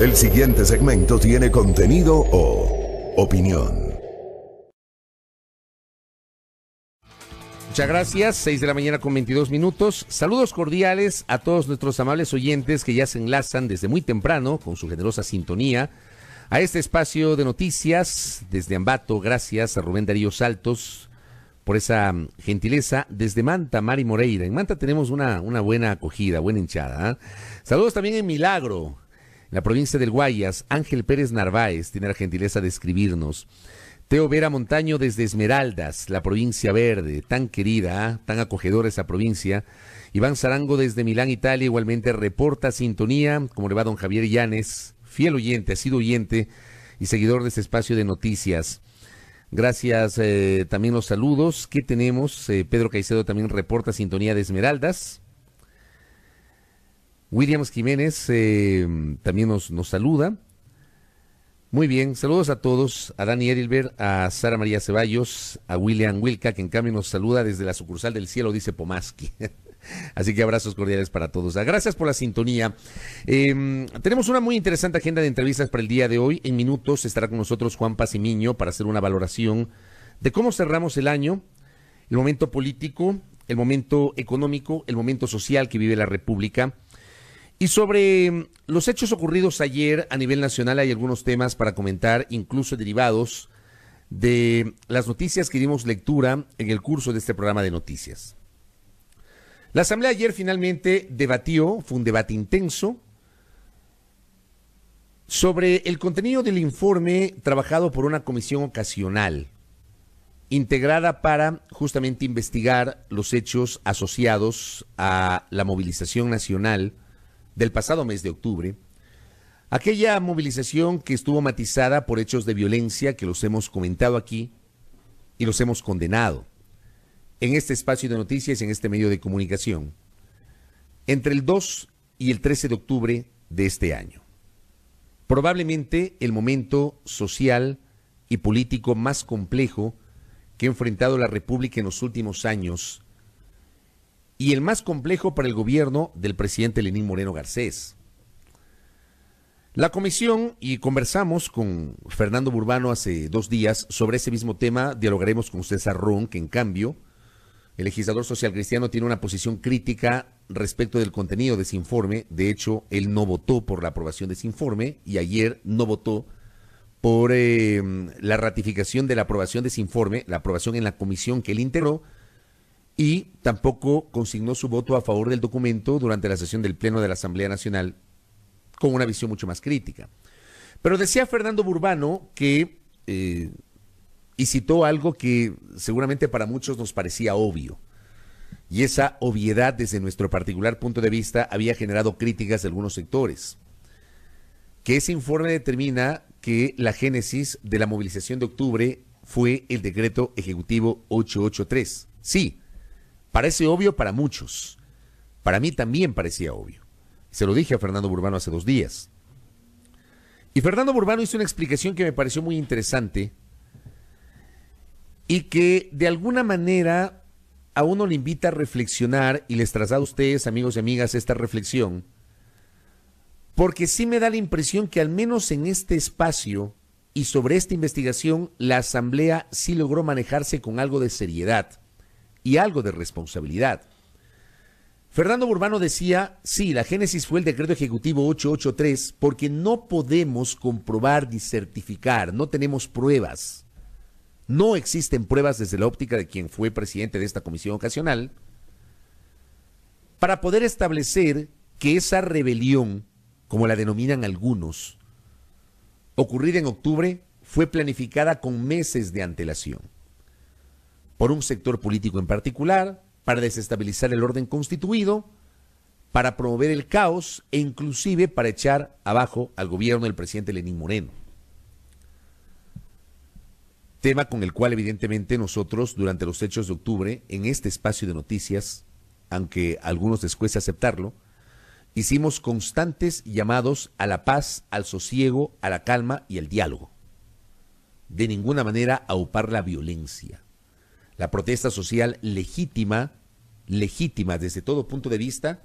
El siguiente segmento tiene contenido o opinión. Muchas gracias, 6 de la mañana con 22 minutos. Saludos cordiales a todos nuestros amables oyentes que ya se enlazan desde muy temprano con su generosa sintonía a este espacio de noticias desde Ambato. Gracias a Rubén Darío Saltos por esa mm, gentileza desde Manta, Mari Moreira. En Manta tenemos una, buena acogida, buena hinchada. ¿ah? Saludos también en Milagro, en la provincia del Guayas. Ángel Pérez Narváez tiene la gentileza de escribirnos. Teo Vera Montaño desde Esmeraldas, la provincia verde, tan querida, ¿ah? tan acogedora esa provincia. Iván Zarango desde Milán, Italia, igualmente reporta sintonía, como le va don Javier Llanes, fiel oyente, ha sido oyente y seguidor de este espacio de noticias. Gracias, eh, también los saludos. ¿Qué tenemos? Eh, Pedro Caicedo también reporta sintonía de Esmeraldas. William Jiménez eh, también nos, nos saluda. Muy bien, saludos a todos, a Dani Erilbert, a Sara María Ceballos, a William Wilca, que en cambio nos saluda desde la sucursal del cielo, dice Pomaski. Así que abrazos cordiales para todos. Gracias por la sintonía. Em, tenemos una muy interesante agenda de entrevistas para el día de hoy. En minutos estará con nosotros Juan Pasimiño para hacer una valoración de cómo cerramos el año, el momento político, el momento económico, el momento social que vive la República. Y sobre em, los hechos ocurridos ayer a nivel nacional hay algunos temas para comentar, incluso derivados de las noticias que dimos lectura en el curso de este programa de noticias. La Asamblea ayer finalmente debatió, fue un debate intenso, sobre el contenido del informe trabajado por una comisión ocasional, integrada para justamente investigar los hechos asociados a la movilización nacional del pasado mes de octubre, aquella movilización que estuvo matizada por hechos de violencia que los hemos comentado aquí y los hemos condenado en este espacio de noticias, en este medio de comunicación, entre el 2 y el 13 de octubre de este año. Probablemente el momento social y político más complejo que ha enfrentado la República en los últimos años y el más complejo para el gobierno del presidente Lenín Moreno Garcés. La comisión, y conversamos con Fernando Burbano hace dos días sobre ese mismo tema, dialogaremos con César Ron, que en cambio el legislador social cristiano tiene una posición crítica respecto del contenido de ese informe. De hecho, él no votó por la aprobación de ese informe y ayer no votó por em, la ratificación de la aprobación de ese informe, la aprobación en la comisión que él integró, y tampoco consignó su voto a favor del documento durante la sesión del Pleno de la Asamblea Nacional, con una visión mucho más crítica. Pero decía Fernando Burbano que eh, y citó algo que seguramente para muchos nos parecía obvio. Y esa obviedad desde nuestro particular punto de vista había generado críticas de algunos sectores. Que ese informe determina que la génesis de la movilización de octubre fue el decreto ejecutivo 883. Sí, parece obvio para muchos. Para mí también parecía obvio. Se lo dije a Fernando Burbano hace dos días. Y Fernando Burbano hizo una explicación que me pareció muy interesante y que de alguna manera a uno le invita a reflexionar y les traslado a ustedes, amigos y amigas, esta reflexión, porque sí me da la impresión que al menos en este espacio y sobre esta investigación la Asamblea sí logró manejarse con algo de seriedad y algo de responsabilidad. Fernando Burbano decía, sí, la génesis fue el decreto ejecutivo 883 porque no podemos comprobar ni certificar, no tenemos pruebas no existen pruebas desde la óptica de quien fue presidente de esta comisión ocasional para poder establecer que esa rebelión, como la denominan algunos, ocurrida en octubre, fue planificada con meses de antelación por un sector político en particular, para desestabilizar el orden constituido, para promover el caos e inclusive para echar abajo al gobierno del presidente Lenín Moreno tema con el cual evidentemente nosotros durante los hechos de octubre, en este espacio de noticias, aunque algunos después aceptarlo, hicimos constantes llamados a la paz, al sosiego, a la calma y al diálogo. De ninguna manera aupar la violencia. La protesta social legítima, legítima desde todo punto de vista,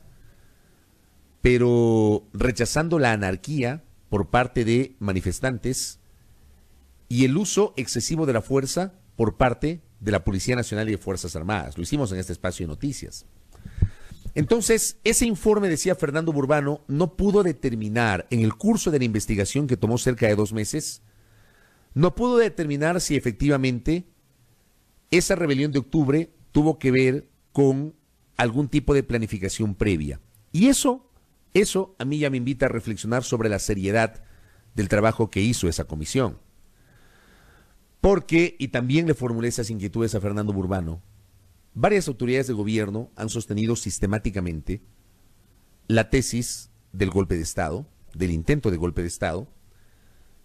pero rechazando la anarquía por parte de manifestantes, y el uso excesivo de la fuerza por parte de la Policía Nacional y de Fuerzas Armadas. Lo hicimos en este espacio de noticias. Entonces, ese informe, decía Fernando Burbano, no pudo determinar, en el curso de la investigación que tomó cerca de dos meses, no pudo determinar si efectivamente esa rebelión de octubre tuvo que ver con algún tipo de planificación previa. Y eso, eso a mí ya me invita a reflexionar sobre la seriedad del trabajo que hizo esa comisión. Porque, y también le formulé esas inquietudes a Fernando Burbano, varias autoridades de gobierno han sostenido sistemáticamente la tesis del golpe de Estado, del intento de golpe de Estado,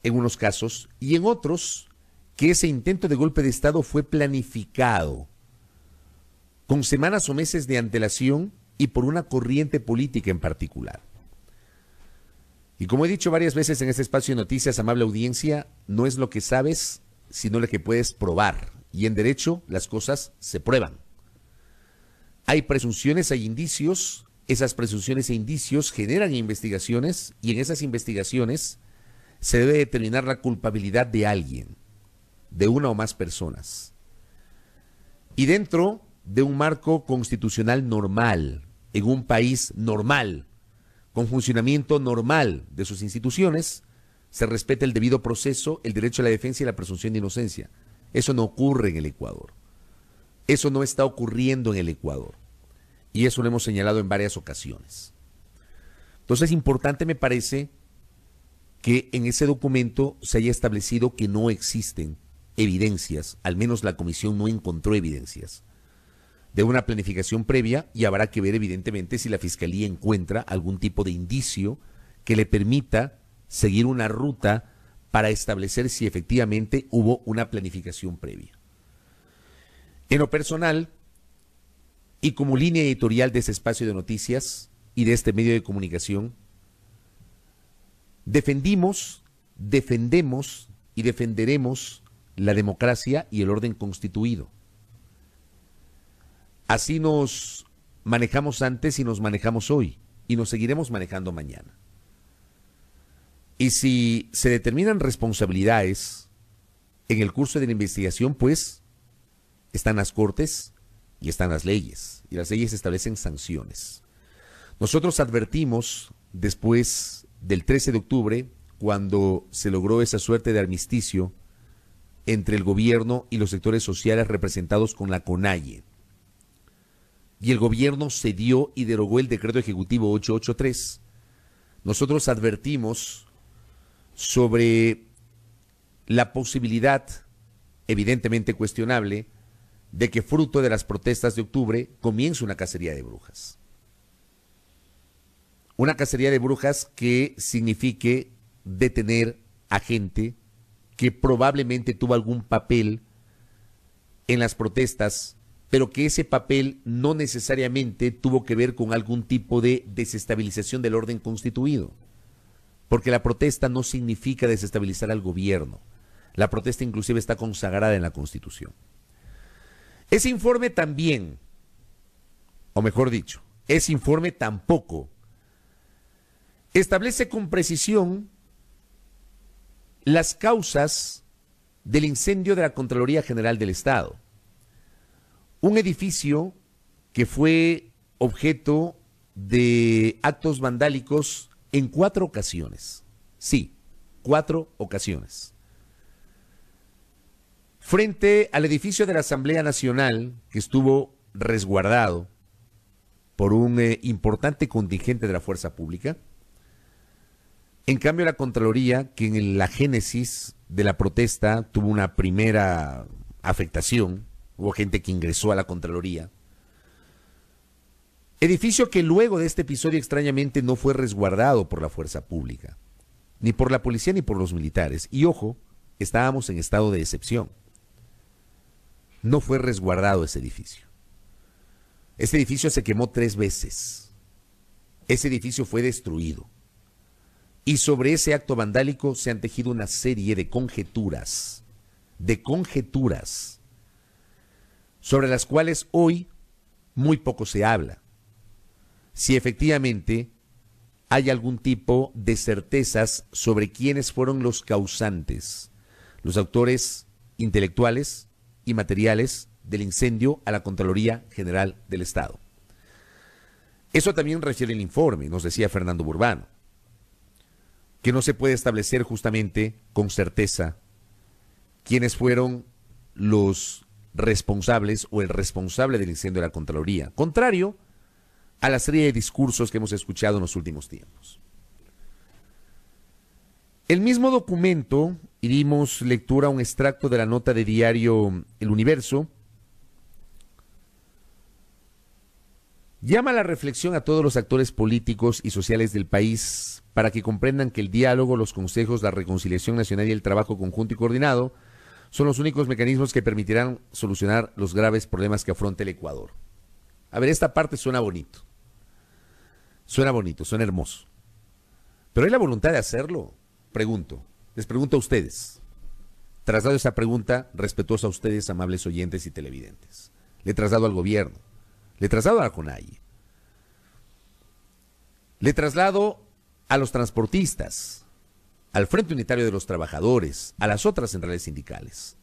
en unos casos, y en otros, que ese intento de golpe de Estado fue planificado con semanas o meses de antelación y por una corriente política en particular. Y como he dicho varias veces en este espacio de noticias, amable audiencia, no es lo que sabes, sino la que puedes probar. Y en derecho las cosas se prueban. Hay presunciones, hay indicios, esas presunciones e indicios generan investigaciones y en esas investigaciones se debe determinar la culpabilidad de alguien, de una o más personas. Y dentro de un marco constitucional normal, en un país normal, con funcionamiento normal de sus instituciones, se respeta el debido proceso, el derecho a la defensa y la presunción de inocencia. Eso no ocurre en el Ecuador. Eso no está ocurriendo en el Ecuador. Y eso lo hemos señalado en varias ocasiones. Entonces, importante me parece que en ese documento se haya establecido que no existen evidencias, al menos la comisión no encontró evidencias de una planificación previa y habrá que ver evidentemente si la fiscalía encuentra algún tipo de indicio que le permita seguir una ruta para establecer si efectivamente hubo una planificación previa. En lo personal, y como línea editorial de este espacio de noticias y de este medio de comunicación, defendimos, defendemos y defenderemos la democracia y el orden constituido. Así nos manejamos antes y nos manejamos hoy y nos seguiremos manejando mañana. Y si se determinan responsabilidades en el curso de la investigación, pues están las cortes y están las leyes. Y las leyes establecen sanciones. Nosotros advertimos después del 13 de octubre, cuando se logró esa suerte de armisticio entre el gobierno y los sectores sociales representados con la CONAIE. Y el gobierno cedió y derogó el decreto ejecutivo 883. Nosotros advertimos sobre la posibilidad, evidentemente cuestionable, de que fruto de las protestas de octubre comience una cacería de brujas. Una cacería de brujas que signifique detener a gente que probablemente tuvo algún papel en las protestas, pero que ese papel no necesariamente tuvo que ver con algún tipo de desestabilización del orden constituido porque la protesta no significa desestabilizar al gobierno. La protesta inclusive está consagrada en la Constitución. Ese informe también, o mejor dicho, ese informe tampoco establece con precisión las causas del incendio de la Contraloría General del Estado. Un edificio que fue objeto de actos vandálicos en cuatro ocasiones. Sí, cuatro ocasiones. Frente al edificio de la Asamblea Nacional, que estuvo resguardado por un eh, importante contingente de la fuerza pública, en cambio, la Contraloría, que en la génesis de la protesta tuvo una primera afectación, hubo gente que ingresó a la Contraloría, Edificio que luego de este episodio extrañamente no fue resguardado por la fuerza pública, ni por la policía ni por los militares. Y ojo, estábamos en estado de excepción. No fue resguardado ese edificio. Este edificio se quemó tres veces. Ese edificio fue destruido. Y sobre ese acto vandálico se han tejido una serie de conjeturas, de conjeturas, sobre las cuales hoy muy poco se habla si efectivamente hay algún tipo de certezas sobre quiénes fueron los causantes, los autores intelectuales y materiales del incendio a la Contraloría General del Estado. Eso también refiere el informe, nos decía Fernando Burbano, que no se puede establecer justamente con certeza quiénes fueron los responsables o el responsable del incendio de la Contraloría. Contrario a la serie de discursos que hemos escuchado en los últimos tiempos. El mismo documento, y dimos lectura a un extracto de la nota de diario El Universo, llama a la reflexión a todos los actores políticos y sociales del país para que comprendan que el diálogo, los consejos, la reconciliación nacional y el trabajo conjunto y coordinado son los únicos mecanismos que permitirán solucionar los graves problemas que afronta el Ecuador. A ver, esta parte suena bonito. Suena bonito, suena hermoso. Pero hay la voluntad de hacerlo, pregunto. Les pregunto a ustedes. Traslado esa pregunta respetuosa a ustedes, amables oyentes y televidentes. Le traslado al gobierno. Le traslado a la CONAI. Le traslado a los transportistas, al Frente Unitario de los Trabajadores, a las otras centrales sindicales.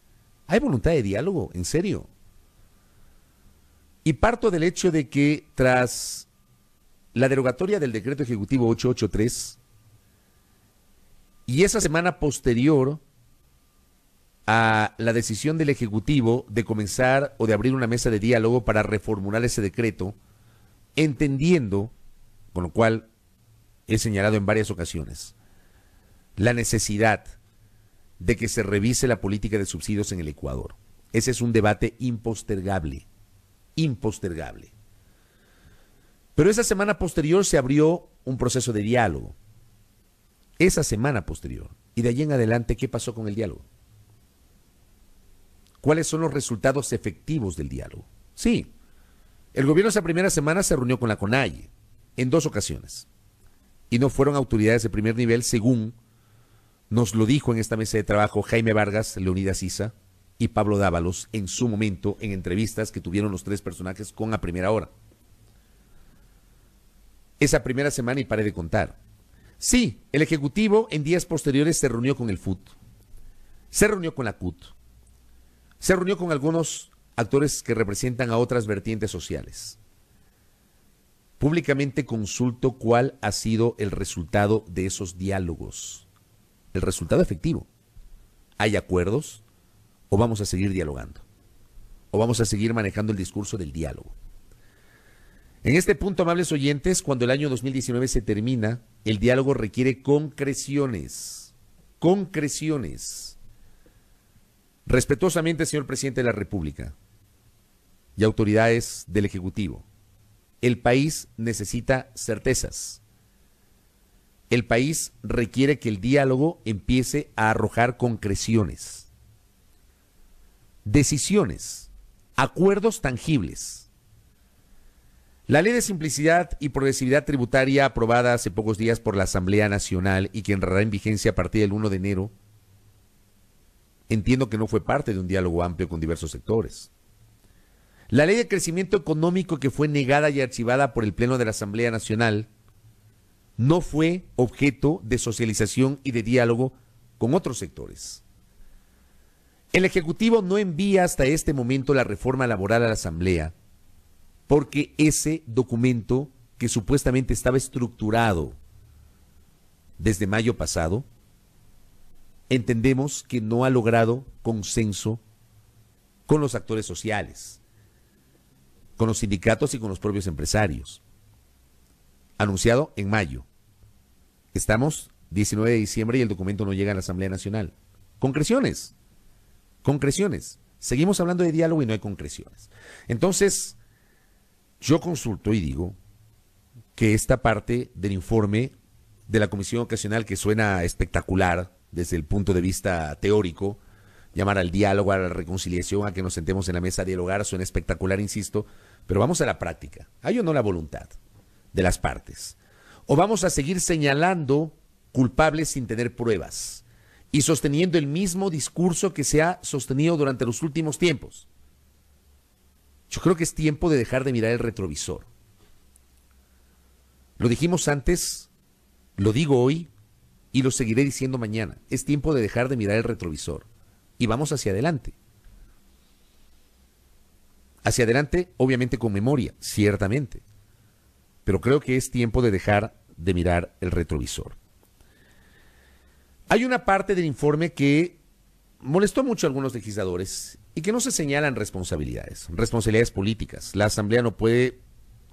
Hay voluntad de diálogo, en serio. Y parto del hecho de que tras la derogatoria del decreto ejecutivo 883 y esa semana posterior a la decisión del Ejecutivo de comenzar o de abrir una mesa de diálogo para reformular ese decreto, entendiendo, con lo cual he señalado en varias ocasiones, la necesidad de que se revise la política de subsidios en el Ecuador. Ese es un debate impostergable, impostergable. Pero esa semana posterior se abrió un proceso de diálogo. Esa semana posterior. Y de allí en adelante, ¿qué pasó con el diálogo? ¿Cuáles son los resultados efectivos del diálogo? Sí, el gobierno esa primera semana se reunió con la CONAIE en dos ocasiones. Y no fueron autoridades de primer nivel, según nos lo dijo en esta mesa de trabajo Jaime Vargas, Leonidas Isa y Pablo Dávalos en su momento en entrevistas que tuvieron los tres personajes con a primera hora esa primera semana y paré de contar. Sí, el Ejecutivo en días posteriores se reunió con el FUT, se reunió con la CUT, se reunió con algunos actores que representan a otras vertientes sociales. Públicamente consulto cuál ha sido el resultado de esos diálogos, el resultado efectivo. ¿Hay acuerdos o vamos a seguir dialogando? ¿O vamos a seguir manejando el discurso del diálogo? En este punto, amables oyentes, cuando el año 2019 se termina, el diálogo requiere concreciones. Concreciones. Respetuosamente, señor presidente de la República y autoridades del Ejecutivo, el país necesita certezas. El país requiere que el diálogo empiece a arrojar concreciones, decisiones, acuerdos tangibles la ley de simplicidad y progresividad tributaria aprobada hace pocos días por la Asamblea Nacional y que entrará en vigencia a partir del 1 de enero, entiendo que no fue parte de un diálogo amplio con diversos sectores. La ley de crecimiento económico que fue negada y archivada por el Pleno de la Asamblea Nacional no fue objeto de socialización y de diálogo con otros sectores. El Ejecutivo no envía hasta este momento la reforma laboral a la Asamblea porque ese documento que supuestamente estaba estructurado desde mayo pasado, entendemos que no ha logrado consenso con los actores sociales, con los sindicatos y con los propios empresarios. Anunciado en mayo. Estamos 19 de diciembre y el documento no llega a la Asamblea Nacional. Concreciones. Concreciones. Seguimos hablando de diálogo y no hay concreciones. Entonces, yo consulto y digo que esta parte del informe de la Comisión Ocasional, que suena espectacular desde el punto de vista teórico, llamar al diálogo, a la reconciliación, a que nos sentemos en la mesa a dialogar, suena espectacular, insisto, pero vamos a la práctica. ¿Hay o no la voluntad de las partes? ¿O vamos a seguir señalando culpables sin tener pruebas y sosteniendo el mismo discurso que se ha sostenido durante los últimos tiempos? Yo creo que es tiempo de dejar de mirar el retrovisor. Lo dijimos antes, lo digo hoy y lo seguiré diciendo mañana. Es tiempo de dejar de mirar el retrovisor y vamos hacia adelante. Hacia adelante, obviamente con memoria, ciertamente. Pero creo que es tiempo de dejar de mirar el retrovisor. Hay una parte del informe que molestó mucho a algunos legisladores y que no se señalan responsabilidades, responsabilidades políticas. La Asamblea no puede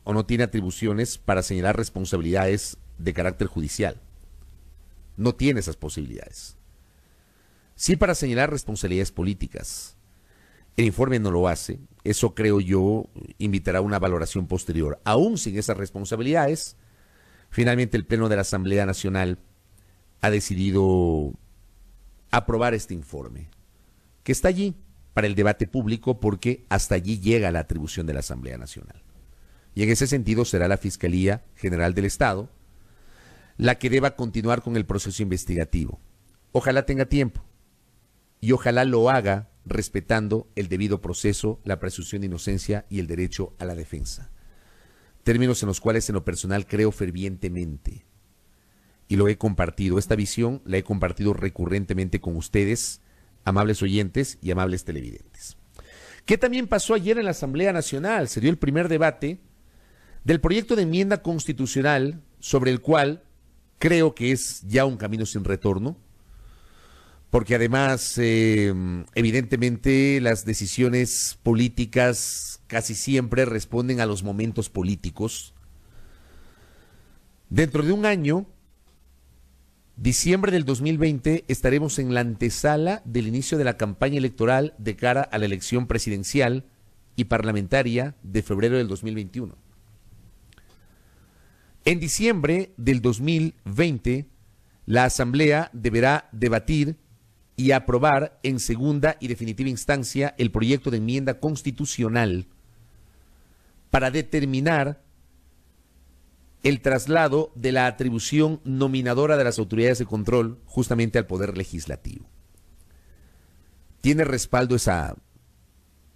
o no tiene atribuciones para señalar responsabilidades de carácter judicial. No tiene esas posibilidades. Sí para señalar responsabilidades políticas. El informe no lo hace. Eso creo yo invitará a una valoración posterior. Aún sin esas responsabilidades, finalmente el Pleno de la Asamblea Nacional ha decidido aprobar este informe, que está allí, para el debate público porque hasta allí llega la atribución de la Asamblea Nacional. Y en ese sentido será la Fiscalía General del Estado la que deba continuar con el proceso investigativo. Ojalá tenga tiempo y ojalá lo haga respetando el debido proceso, la presunción de inocencia y el derecho a la defensa. Términos en los cuales en lo personal creo fervientemente y lo he compartido. Esta visión la he compartido recurrentemente con ustedes amables oyentes y amables televidentes. ¿Qué también pasó ayer en la Asamblea Nacional? Se dio el primer debate del proyecto de enmienda constitucional sobre el cual creo que es ya un camino sin retorno, porque además, em, evidentemente, las decisiones políticas casi siempre responden a los momentos políticos. Dentro de un año, Diciembre del 2020 estaremos en la antesala del inicio de la campaña electoral de cara a la elección presidencial y parlamentaria de febrero del 2021. En diciembre del 2020, la Asamblea deberá debatir y aprobar en segunda y definitiva instancia el proyecto de enmienda constitucional para determinar el traslado de la atribución nominadora de las autoridades de control justamente al Poder Legislativo. ¿Tiene respaldo esa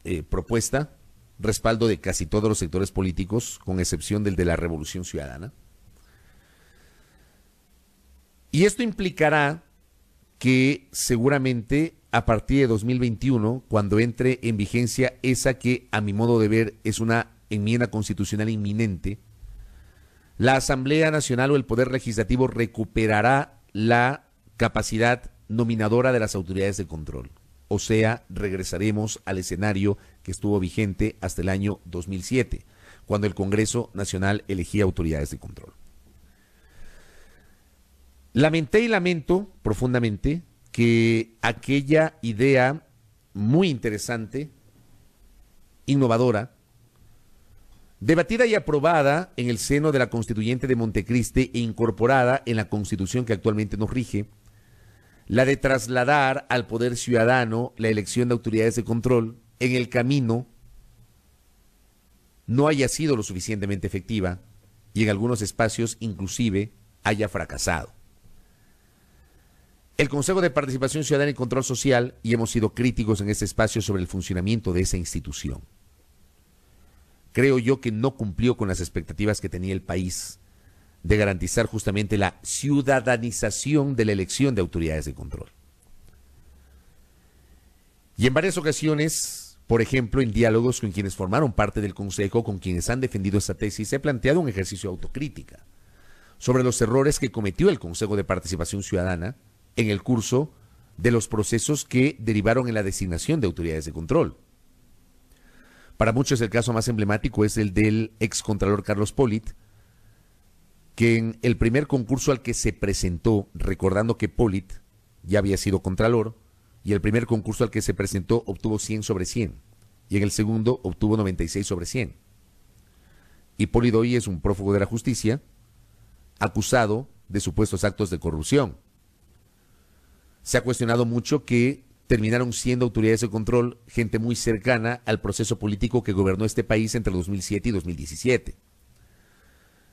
eh, propuesta? ¿Respaldo de casi todos los sectores políticos, con excepción del de la Revolución Ciudadana? Y esto implicará que seguramente a partir de 2021, cuando entre en vigencia esa que a mi modo de ver es una enmienda constitucional inminente, la Asamblea Nacional o el Poder Legislativo recuperará la capacidad nominadora de las autoridades de control. O sea, regresaremos al escenario que estuvo vigente hasta el año 2007, cuando el Congreso Nacional elegía autoridades de control. Lamenté y lamento profundamente que aquella idea muy interesante, innovadora, Debatida y aprobada en el seno de la constituyente de Montecristi e incorporada en la constitución que actualmente nos rige, la de trasladar al poder ciudadano la elección de autoridades de control en el camino no haya sido lo suficientemente efectiva y en algunos espacios inclusive haya fracasado. El Consejo de Participación Ciudadana y Control Social, y hemos sido críticos en ese espacio sobre el funcionamiento de esa institución creo yo que no cumplió con las expectativas que tenía el país de garantizar justamente la ciudadanización de la elección de autoridades de control. Y en varias ocasiones, por ejemplo, en diálogos con quienes formaron parte del Consejo, con quienes han defendido esta tesis, he planteado un ejercicio de autocrítica sobre los errores que cometió el Consejo de Participación Ciudadana en el curso de los procesos que derivaron en la designación de autoridades de control. Para muchos el caso más emblemático es el del excontralor Carlos Polit, que en el primer concurso al que se presentó, recordando que Polit ya había sido contralor, y el primer concurso al que se presentó obtuvo 100 sobre 100, y en el segundo obtuvo 96 sobre 100. Y Polit hoy es un prófugo de la justicia, acusado de supuestos actos de corrupción. Se ha cuestionado mucho que terminaron siendo autoridades de control gente muy cercana al proceso político que gobernó este país entre 2007 y 2017.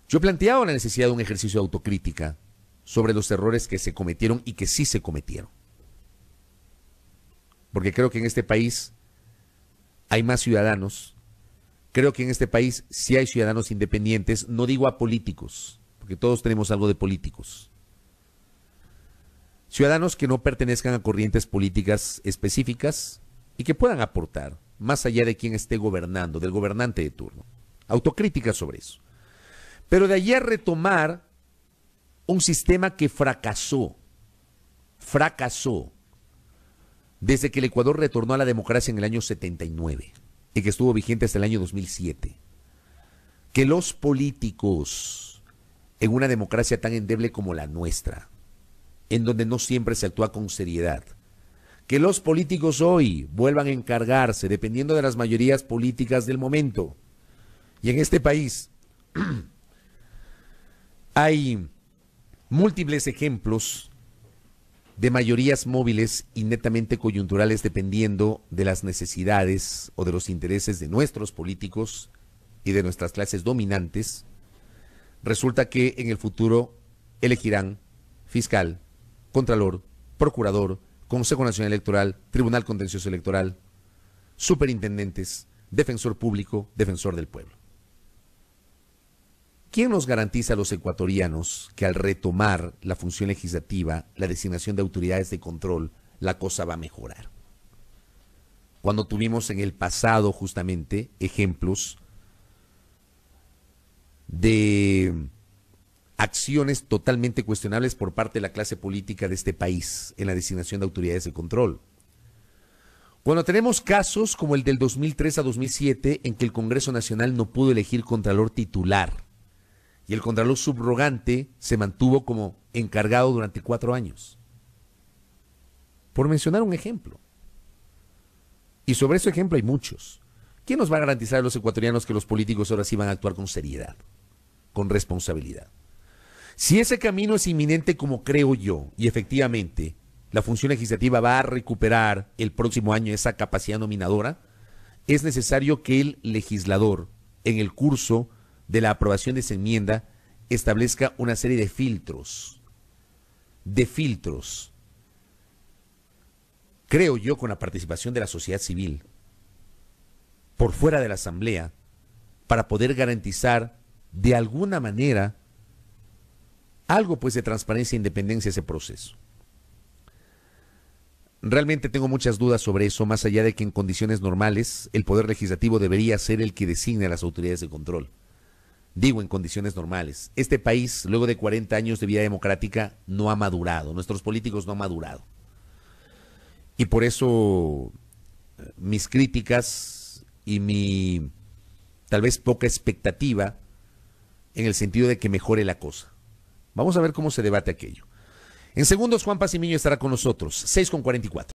Yo planteaba la necesidad de un ejercicio de autocrítica sobre los errores que se cometieron y que sí se cometieron. Porque creo que en este país hay más ciudadanos, creo que en este país sí hay ciudadanos independientes, no digo a políticos, porque todos tenemos algo de políticos, Ciudadanos que no pertenezcan a corrientes políticas específicas y que puedan aportar, más allá de quien esté gobernando, del gobernante de turno. Autocrítica sobre eso. Pero de allí a retomar un sistema que fracasó, fracasó, desde que el Ecuador retornó a la democracia en el año 79 y que estuvo vigente hasta el año 2007. Que los políticos en una democracia tan endeble como la nuestra en donde no siempre se actúa con seriedad. Que los políticos hoy vuelvan a encargarse, dependiendo de las mayorías políticas del momento. Y en este país hay múltiples ejemplos de mayorías móviles y netamente coyunturales dependiendo de las necesidades o de los intereses de nuestros políticos y de nuestras clases dominantes, resulta que en el futuro elegirán fiscal, Contralor, Procurador, Consejo Nacional Electoral, Tribunal Contencioso Electoral, Superintendentes, Defensor Público, Defensor del Pueblo. ¿Quién nos garantiza a los ecuatorianos que al retomar la función legislativa, la designación de autoridades de control, la cosa va a mejorar? Cuando tuvimos en el pasado justamente ejemplos de acciones totalmente cuestionables por parte de la clase política de este país en la designación de autoridades de control. Bueno, tenemos casos como el del 2003 a 2007 en que el Congreso Nacional no pudo elegir contralor titular y el contralor subrogante se mantuvo como encargado durante cuatro años. Por mencionar un ejemplo. Y sobre ese ejemplo hay muchos. ¿Quién nos va a garantizar a los ecuatorianos que los políticos ahora sí van a actuar con seriedad, con responsabilidad? Si ese camino es inminente como creo yo, y efectivamente la función legislativa va a recuperar el próximo año esa capacidad nominadora, es necesario que el legislador, en el curso de la aprobación de esa enmienda, establezca una serie de filtros, de filtros, creo yo, con la participación de la sociedad civil, por fuera de la Asamblea, para poder garantizar de alguna manera algo pues de transparencia e independencia ese proceso. Realmente tengo muchas dudas sobre eso, más allá de que en condiciones normales el Poder Legislativo debería ser el que designe a las autoridades de control. Digo, en condiciones normales. Este país, luego de 40 años de vida democrática, no ha madurado. Nuestros políticos no han madurado. Y por eso mis críticas y mi tal vez poca expectativa en el sentido de que mejore la cosa. Vamos a ver cómo se debate aquello. En segundos, Juan Pasimiño estará con nosotros, 6 con 44.